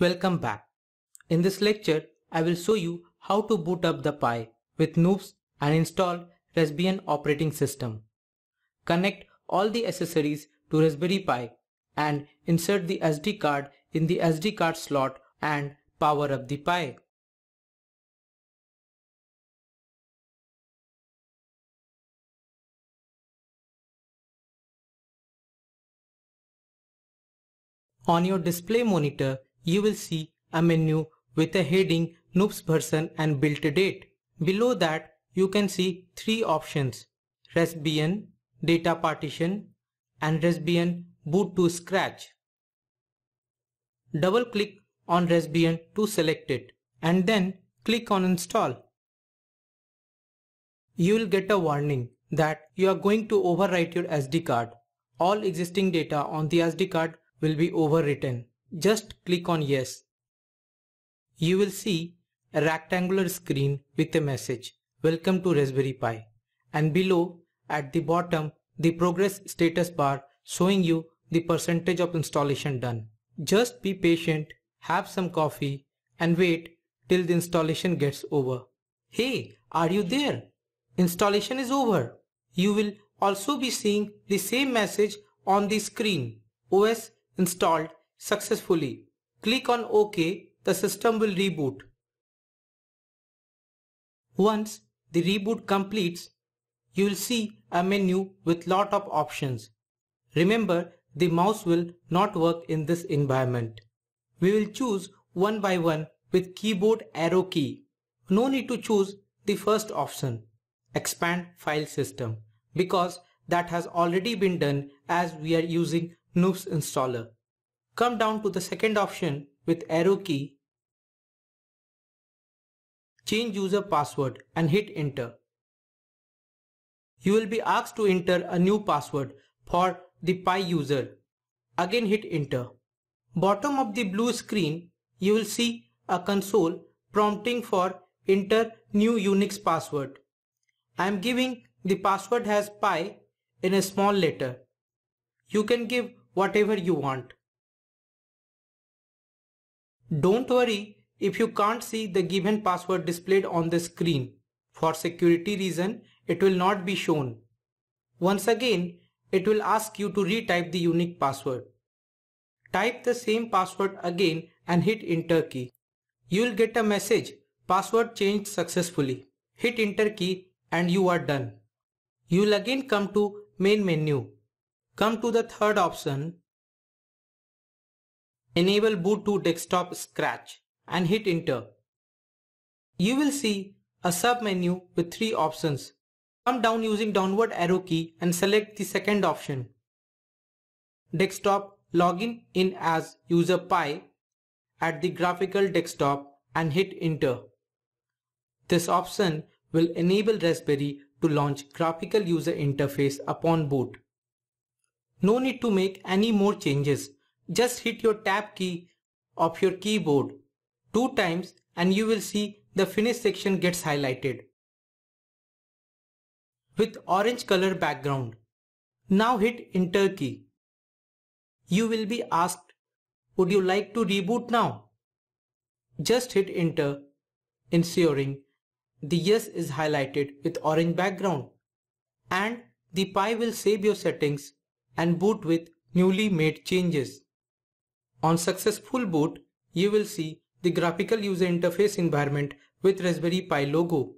Welcome back. In this lecture, I will show you how to boot up the Pi with Noobs and install Raspbian operating system. Connect all the accessories to Raspberry Pi and insert the SD card in the SD card slot and power up the Pi. On your display monitor, you will see a menu with a heading Noobs person and built date. Below that, you can see three options, Raspbian, data partition, and Raspbian boot to scratch. Double click on Raspbian to select it and then click on install. You will get a warning that you are going to overwrite your SD card. All existing data on the SD card will be overwritten. Just click on yes. You will see a rectangular screen with a message Welcome to Raspberry Pi and below at the bottom the progress status bar showing you the percentage of installation done. Just be patient, have some coffee and wait till the installation gets over. Hey, are you there? Installation is over. You will also be seeing the same message on the screen. OS installed successfully. Click on OK, the system will reboot. Once the reboot completes, you will see a menu with lot of options. Remember, the mouse will not work in this environment. We will choose one by one with keyboard arrow key. No need to choose the first option, expand file system, because that has already been done as we are using Noobs installer. Come down to the second option with arrow key. Change user password and hit enter. You will be asked to enter a new password for the Pi user. Again hit enter. Bottom of the blue screen, you will see a console prompting for enter new Unix password. I am giving the password as pi in a small letter. You can give whatever you want. Don't worry if you can't see the given password displayed on the screen. For security reason, it will not be shown. Once again, it will ask you to retype the unique password. Type the same password again and hit enter key. You'll get a message, password changed successfully. Hit enter key and you are done. You'll again come to main menu. Come to the third option, Enable boot to desktop scratch and hit enter. You will see a submenu with three options. Come down using downward arrow key and select the second option. Desktop login in as user pi at the graphical desktop and hit enter. This option will enable Raspberry to launch graphical user interface upon boot. No need to make any more changes just hit your tab key of your keyboard two times and you will see the finish section gets highlighted with orange color background. Now hit enter key. You will be asked, would you like to reboot now? Just hit enter, ensuring the yes is highlighted with orange background and the Pi will save your settings and boot with newly made changes. On successful boot, you will see the graphical user interface environment with Raspberry Pi logo.